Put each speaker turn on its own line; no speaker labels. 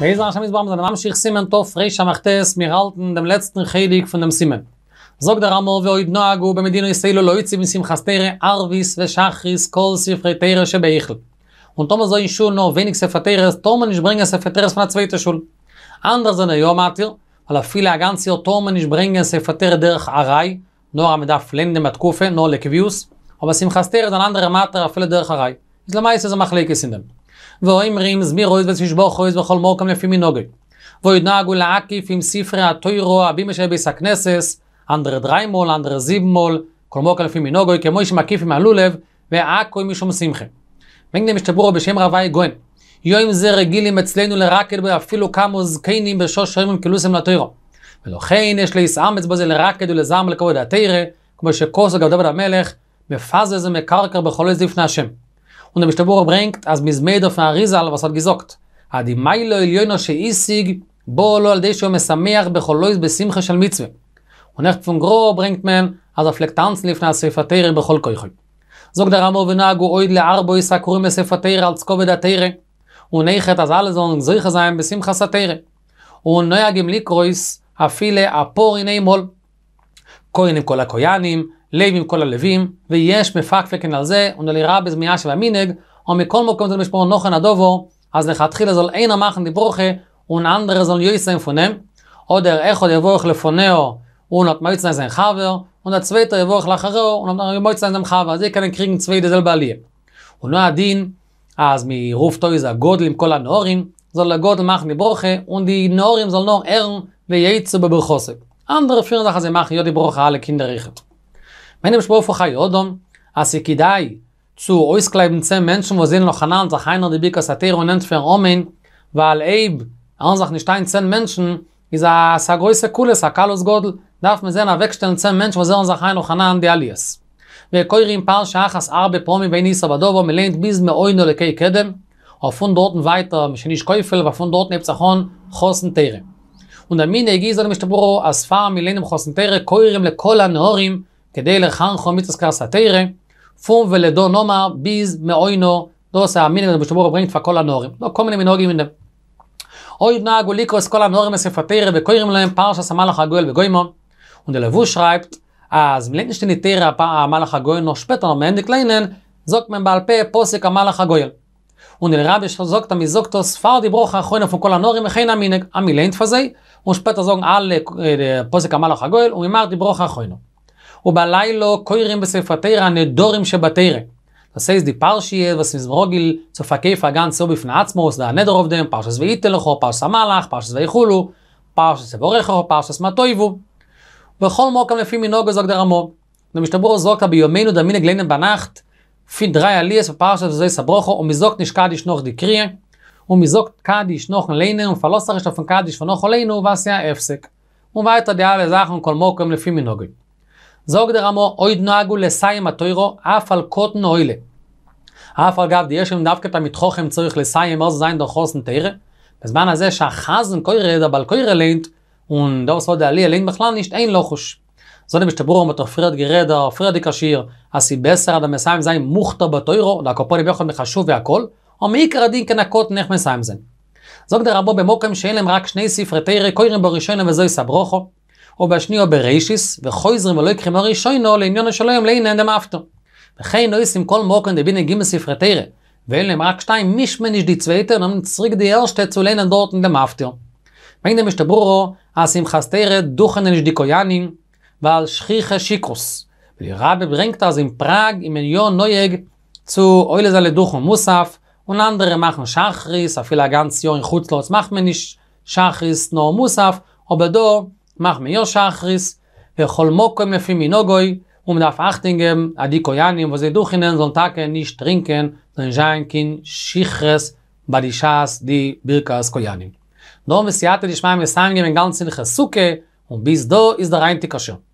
Beis Rasham is bamzen, mam shikh simen tof frey shamachtes mir halten dem letzten chelig von dem simen. Zog der amol ve oyd nagu be medino yisrael lo yitz im simcha stere arvis ve shachris kol sifrei tere she beichl. Und tomo zo in shul no venik sefatere, tomo nish brengen sefatere von der zweite shul. Anders an yo matir, al a fila ganz yo tomo nish brengen sefatere ואומרים זמירו יזבז בכל יזבכל מורקם לפי מנוגי. ויודנגו לעקיף עם ספרי הטוירו הבימה של ביס הכנסס, אנדר דריימול, אנדר זיבמול, כל מורקם לפי מנהוגי, כמו איש מקיף עם הלולב, ועכו עם משום שמחה. מגנם השתברו בשם רבי גויין. יום זה רגילים אצלנו לרקד ואפילו כמה זקנים בשוש שרים עם קילוסים לטוירו. ולכן יש להסאמץ בזה לרקד ולזעם לכבוד התירא, כמו שכוסו גב דוד המלך, מפזז ומקרקר בכל עז לפני השם. und der Bestebuch bringt, als mis meid auf ein Rizal, was hat gesagt. Ad im Meilo Elioino she isig, bo lo al desho mesameach bechol lois besimcha shal mitzwe. Und echt von Gro bringt man, als er fleckt tanzen lief nach Sefer Teire bechol koichoi. Zog der Ramo venagu oid le arbo isa kurim es Sefer Teire als Kovid a Teire. Und eichet as alle לב עם כל הלבים, ויש מפקפקן על זה, ונלירה בזמיעה של המינג, או מכל מקום זה משפור נוכן הדובו, אז לכתחילה זול אין המחן דיברוכה, ונאנדר זול יויסן פונם, עוד איך עוד יבורך לפונאו, ונות מויצן איזה חבר, und der zweite er wurde nach Haro und dann gemoit sein am Khava sie können kriegen zwei der selber lie und nur adin als mi ruft toi za god lim kol anorim mach mi broche und die norim soll noch er und jetzt andere finden das mach jo die broche kinder wenn im spofo khay odom as ikidai zu eus kleiben zem menschen wo sehen noch hanan sach einer die bikas ater und nennt für omen weil eib an sach nicht ein zem menschen is a sa groese kule sa kalos god darf man sehen a wegstellen zem mensch wo sehen sach einer hanan die alias wir koirim paar schachas arbe pomi bei nisa badovo melend bis me oino le kedem auf von dorten weiter mich nicht keufel von dorten hebt sachon khosen tere und der mine gezer mich tbro as fa milenem khosen tere koirim le kol anorim כדי לחן חום מיטס קרס פום ולדו נומה ביז מאוינו, דו עושה המינים ושמור הבריאים תפה כל הנורים. לא, כל מיני מנהוגים מנהם. אוי נהג וליקו אס כל הנורים אסף התירה, וקוירים להם פרשה סמלך הגויל וגוימו, ונדלבו שרייפט, אז מלינשטיין התירה הפעה המלך הגויל נושפטון, מהנדיק ליינן, זוק מהם בעל פה פוסק המלך הגויל. ונדל רבי שזוק את המזוקטו ספר דיברוך האחרון אפו כל הנורים וכן המינג המילאין תפזי ושפט הזוג על פוסק המלך הגויל וממר דיברוך האחרון. ובלילו קוירים בספר תירא נדורים שבתירא. תסייז די פרשיה וסמיז מרוגיל צופה כיפה גן צאו בפני עצמו וסדה הנדר עובדם פרשס ואיתן לכו פרשס המלאך פרשס ואיכולו פרשס ובורכו פרשס מתויבו וכל מוקם לפי מנהוג הזוג דרמו ומשתברו זוגת ביומנו דמין הגלינם בנחת פי דרי אליאס ופרשס וזוי סברוכו ומזוג נשקד ישנוך דקריה ומזוג קד ישנוך נלינם ופלוסר ישנוך קד אפסק ומבית הדיאל לזכן כל מוקם לפי מנהוגים זוג דרמו אויד נאגו לסיים התוירו אף על קוט נוילה. אף על גב דיש אם דווקא תמיד חוכם צריך לסיים אוז זין דרחוסן תירה, בזמן הזה שהחזן קוירה ידע בל קוירה לינט, און דו סוד העלי אלינט בכלל נשת אין לא חוש. זאת אומרת שתבורו פריד פרד גרדה, פרד יקשיר, עשי בסר עד המסיים זין מוכתה בתוירו, לקופונים יוכל מחשוב והכל, או מעיקר הדין כנקות נך מסיים זוג דרבו במוקם שאין רק שני ספרי תירה, קוירים בראשונה וזוי סברוכו, ובשניו ברישיס, וחויזרים ולא יקחים אורי שוינו, לעניון השלו יום לאין אין דם אפטו. וכי נו יסים כל מוקן דבין הגים מספרי תירה, ואין להם רק שתיים מישמן יש די צוויתר, נם נצריק די אל שתי צולי נדורת אין דם אפטו. מיין דם ישתברורו, אסים חסטירה דוחן אין שדיקו יאנים, ועל שכיחה שיקרוס. ולרבי ברנקטר זה עם פראג, עם עניון נויג, צו אוי לזה לדוחו מוסף, ונאנדר מחן שחריס, אפילו הגן ציור עם חוץ לא עצמח מניש, שחריס נור מוסף, או בדור, mach mir yosh achris ve chol mokem lefi minogoy um daf achtingem adi koyanim vo ze duchinen zon taken nish trinken zon jain kin shichres badishas di birkas koyanim no mesiat di shmaim mesangem in ganzen chasuke un bis do iz der reinte kasher